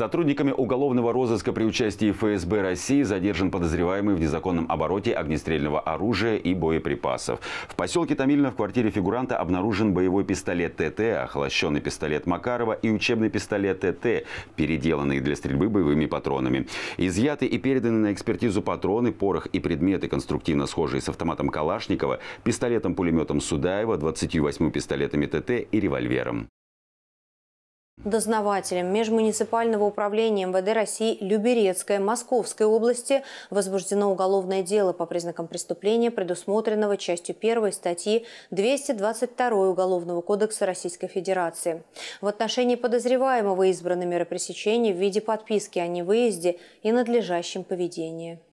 Сотрудниками уголовного розыска при участии ФСБ России задержан подозреваемый в незаконном обороте огнестрельного оружия и боеприпасов. В поселке Томильно в квартире фигуранта обнаружен боевой пистолет ТТ, охлащенный пистолет Макарова и учебный пистолет ТТ, переделанный для стрельбы боевыми патронами. Изъяты и переданы на экспертизу патроны, порох и предметы, конструктивно схожие с автоматом Калашникова, пистолетом-пулеметом Судаева, 28 пистолетами ТТ и револьвером. Дознавателем Межмуниципального управления МВД России Люберецкой Московской области возбуждено уголовное дело по признакам преступления, предусмотренного частью 1 статьи 222 Уголовного кодекса Российской Федерации. В отношении подозреваемого избраны меры пресечения в виде подписки о невыезде и надлежащем поведении.